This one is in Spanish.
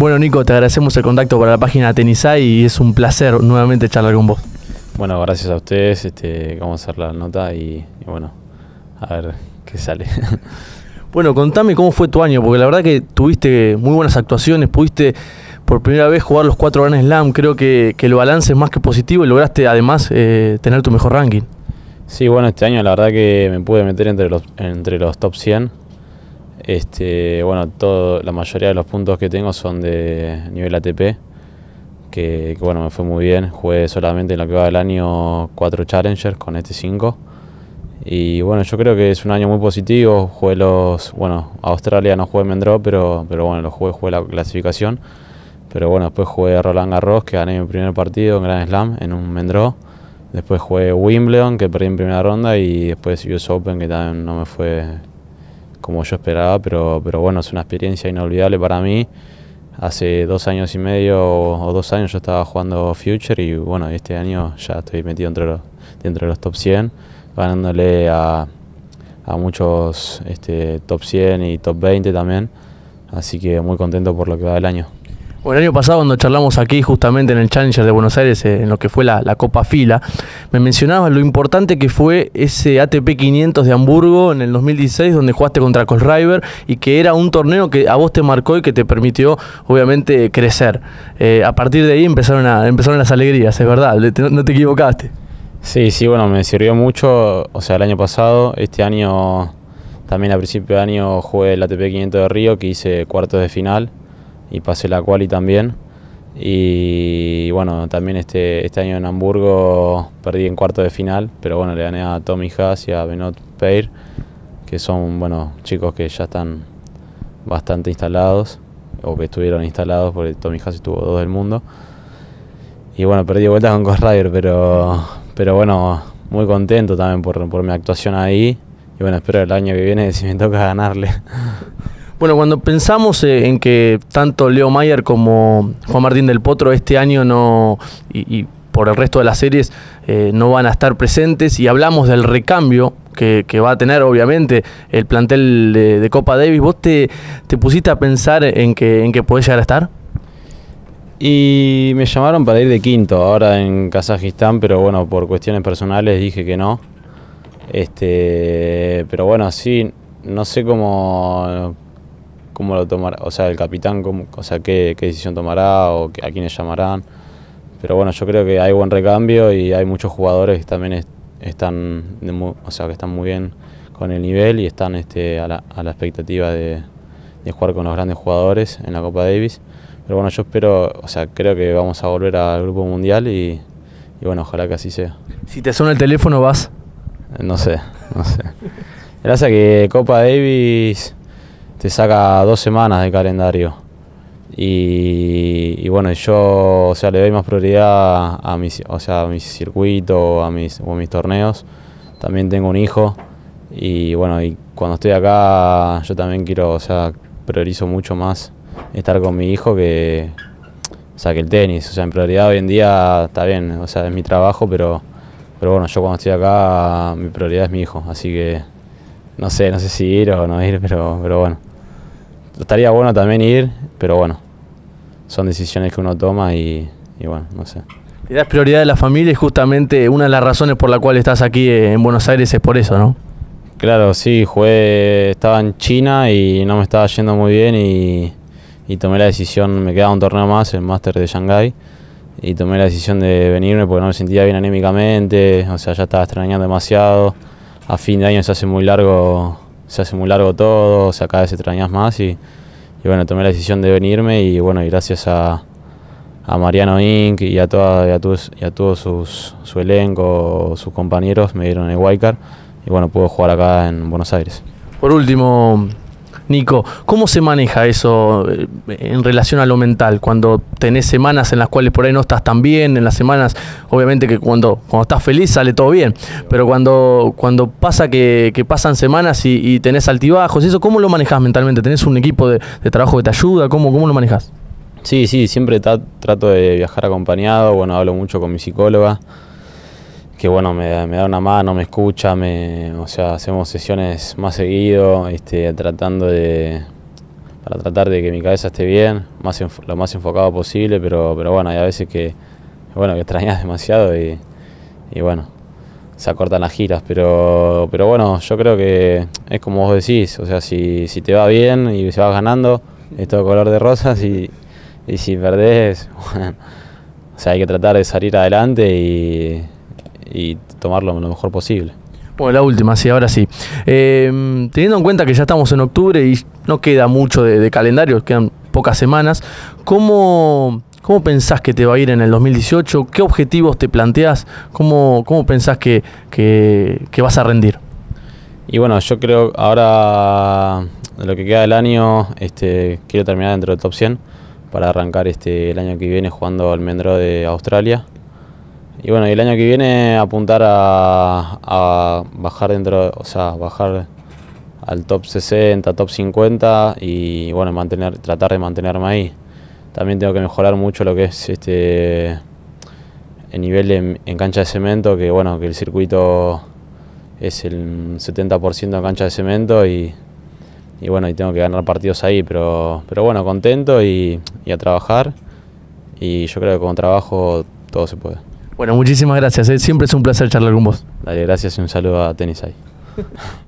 Bueno, Nico, te agradecemos el contacto para la página Tenisai y es un placer nuevamente charlar con vos. Bueno, gracias a ustedes. Este, vamos a hacer la nota y, bueno, a ver qué sale. Bueno, contame cómo fue tu año, porque la verdad que tuviste muy buenas actuaciones, pudiste por primera vez jugar los cuatro Grand Slam, creo que, el balance es más que positivo y lograste además eh, tener tu mejor ranking. Sí, bueno, este año la verdad que me pude meter entre los, entre los top 100 este, bueno, todo, la mayoría de los puntos que tengo son de nivel ATP, que, bueno, me fue muy bien. Jugué solamente en lo que va del año 4 Challengers con este 5. Y bueno, yo creo que es un año muy positivo. Jugué los, bueno, a Australia no jugué Mendro, pero, pero bueno, lo jugué, jugué la clasificación. Pero bueno, después jugué a Roland Garros, que gané mi primer partido en Grand Slam, en un Mendro. Después jugué Wimbledon, que perdí en primera ronda, y después US Open, que también no me fue como yo esperaba, pero, pero bueno, es una experiencia inolvidable para mí. Hace dos años y medio o, dos años yo estaba jugando Future y bueno, este año ya estoy metido dentro de los top 100, ganándole a, muchos este, top 100 y top 20 también. Así que muy contento por lo que va el año. Bueno, el año pasado cuando charlamos aquí justamente en el Challenger de Buenos Aires, eh, en lo que fue la, Copa Fila, me mencionabas lo importante que fue ese ATP 500 de Hamburgo en el 2016 donde jugaste contra Colriver y que era un torneo que a vos te marcó y que te permitió obviamente crecer. Eh, a partir de ahí empezaron, a, empezaron las alegrías, es verdad, no, no te equivocaste. Sí, sí, bueno, me sirvió mucho, o sea, el año pasado, este año también a principio de año jugué el ATP 500 de Río que hice cuartos de final y pasé la quali también. Y bueno, también este, este año en Hamburgo perdí en cuarto de final, pero bueno, le gané a Tommy Haas y a Benot Peir, que son bueno, chicos que ya están bastante instalados, o que estuvieron instalados, porque Tommy Haas estuvo dos del mundo. Y bueno, perdí vuelta con Ghost pero, pero bueno, muy contento también por, por mi actuación ahí. Y bueno, espero el año que viene si me toca ganarle. Bueno, cuando pensamos eh, en que tanto Leo Mayer como Juan Martín del Potro este año no, y, por el resto de las series eh, no van a estar presentes y hablamos del recambio que, va a tener obviamente el plantel de, Copa Davis, ¿vos te, te, pusiste a pensar en que, en que podés llegar a estar? Y me llamaron para ir de quinto ahora en Kazajistán, pero bueno, por cuestiones personales dije que no. Este, pero bueno, sí, no sé cómo cómo lo tomará, o sea, el capitán, o sea, qué, decisión tomará o a quiénes llamarán. Pero bueno, yo creo que hay buen recambio y hay muchos jugadores que también están, muy, o sea, que están muy bien con el nivel y están este, a, la, expectativa de, jugar con los grandes jugadores en la Copa Davis. Pero bueno, yo espero, o sea, creo que vamos a volver al Grupo Mundial y, y bueno, ojalá que así sea. Si te suena el teléfono, vas. No sé, no sé. Gracias a que Copa Davis te saca dos semanas de calendario. Y, bueno, yo o sea, le doy más prioridad a mis, o sea, a mis circuitos, a mis, o a mis torneos. También tengo un hijo y bueno, y cuando estoy acá yo también quiero, o sea, priorizo mucho más estar con mi hijo que, o el tenis. O sea, en prioridad hoy en día está bien, o sea, es mi trabajo, pero, pero bueno, yo cuando estoy acá mi prioridad es mi hijo, así que no sé, no sé si ir o no ir, pero, pero bueno. Estaría bueno también ir, pero bueno, son decisiones que uno toma y, bueno, no sé. Y das prioridad de la familia es justamente una de las razones por la cual estás aquí eh, en Buenos Aires es por eso, ¿no? Claro, sí, jugué, estaba en China y no me estaba yendo muy bien y, tomé la decisión, me quedaba un torneo más, el Master de Shanghai y tomé la decisión de venirme porque no me sentía bien anémicamente, o sea, ya estaba extrañando demasiado. A fin de año se hace muy largo se hace muy largo todo, se acaba cada vez extrañas más y, bueno, tomé la decisión de venirme y bueno, y gracias a, a Mariano Inc. y a, toda, y a, todos, y todos sus, su elenco, sus compañeros me dieron el wildcard y bueno, puedo jugar acá en Buenos Aires. Por último, Nico, ¿cómo se maneja eso eh, en relación a lo mental? Cuando tenés semanas en las cuales por ahí no estás tan bien, en las semanas, obviamente que cuando, estás feliz sale todo bien, pero cuando, cuando pasa que, pasan semanas y, tenés altibajos, eso, ¿cómo lo manejas mentalmente? ¿Tenés un equipo de, trabajo que te ayuda? ¿Cómo, cómo lo manejas? Sí, sí, siempre trato de viajar acompañado, bueno, hablo mucho con mi psicóloga que bueno, me, da una mano, me escucha, me, o sea, hacemos sesiones más seguido, este, tratando de, para tratar de que mi cabeza esté bien, más lo más enfocado posible, pero, pero bueno, hay a veces que, bueno, que extrañas demasiado y, bueno, se acortan las giras, pero, pero bueno, yo creo que es como vos decís, o sea, si, te va bien y se vas ganando, es todo color de rosas y, y si perdés, bueno, o sea, hay que tratar de salir adelante y y tomarlo lo mejor posible. Bueno, la última, sí, ahora sí. Em, teniendo en cuenta que ya estamos en octubre y no queda mucho de, calendario, quedan pocas semanas, ¿cómo, ¿cómo, pensás que te va a ir en el 2018? ¿Qué objetivos te planteás? ¿Cómo, cómo pensás que, vas a rendir? Y bueno, yo creo ahora, lo que queda del año, este, quiero terminar dentro de top 100 para arrancar este, el año que viene jugando al Mendro de Australia. Y bueno, el año que viene apuntar a, bajar dentro, o sea, bajar al top 60, top 50 y bueno, mantener, tratar de mantenerme ahí. También tengo que mejorar mucho lo que es este el nivel en, cancha de cemento, que bueno, que el circuito es el 70% en cancha de cemento y, bueno, y tengo que ganar partidos ahí, pero, pero bueno, contento y a trabajar. Y yo creo que con trabajo todo se puede. Bueno, muchísimas gracias. Eh. Siempre es un placer charlar con vos. Dale, gracias y un saludo a Tenisai.